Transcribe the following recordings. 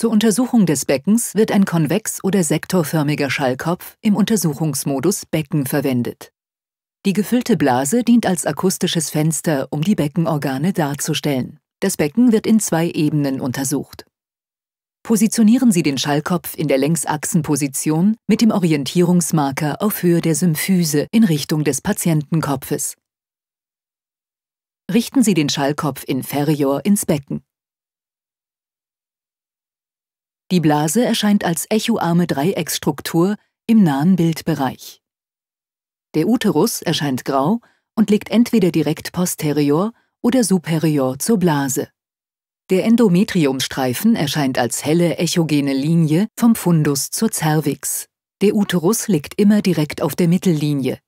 Zur Untersuchung des Beckens wird ein konvex oder sektorförmiger Schallkopf im Untersuchungsmodus Becken verwendet. Die gefüllte Blase dient als akustisches Fenster, um die Beckenorgane darzustellen. Das Becken wird in zwei Ebenen untersucht. Positionieren Sie den Schallkopf in der Längsachsenposition mit dem Orientierungsmarker auf Höhe der Symphyse in Richtung des Patientenkopfes. Richten Sie den Schallkopf inferior ins Becken. Die Blase erscheint als echoarme Dreiecksstruktur im nahen Bildbereich. Der Uterus erscheint grau und liegt entweder direkt posterior oder superior zur Blase. Der Endometriumstreifen erscheint als helle echogene Linie vom Fundus zur Cervix. Der Uterus liegt immer direkt auf der Mittellinie.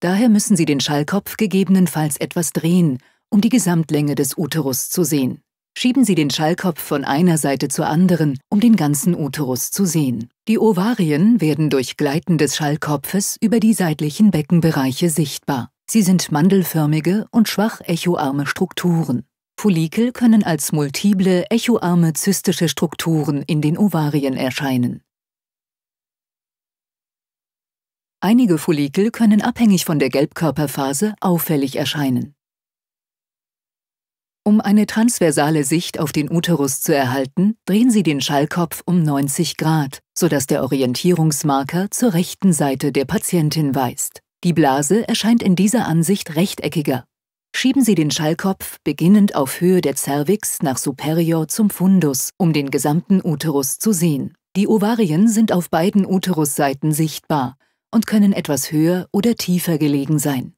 Daher müssen Sie den Schallkopf gegebenenfalls etwas drehen, um die Gesamtlänge des Uterus zu sehen schieben sie den Schallkopf von einer Seite zur anderen, um den ganzen Uterus zu sehen. Die Ovarien werden durch Gleiten des Schallkopfes über die seitlichen Beckenbereiche sichtbar. Sie sind mandelförmige und schwach echoarme Strukturen. Follikel können als multiple, echoarme zystische Strukturen in den Ovarien erscheinen. Einige Follikel können abhängig von der Gelbkörperphase auffällig erscheinen. Um eine transversale Sicht auf den Uterus zu erhalten, drehen Sie den Schallkopf um 90 Grad, sodass der Orientierungsmarker zur rechten Seite der Patientin weist. Die Blase erscheint in dieser Ansicht rechteckiger. Schieben Sie den Schallkopf beginnend auf Höhe der Cervix nach superior zum Fundus, um den gesamten Uterus zu sehen. Die Ovarien sind auf beiden Uterusseiten sichtbar und können etwas höher oder tiefer gelegen sein.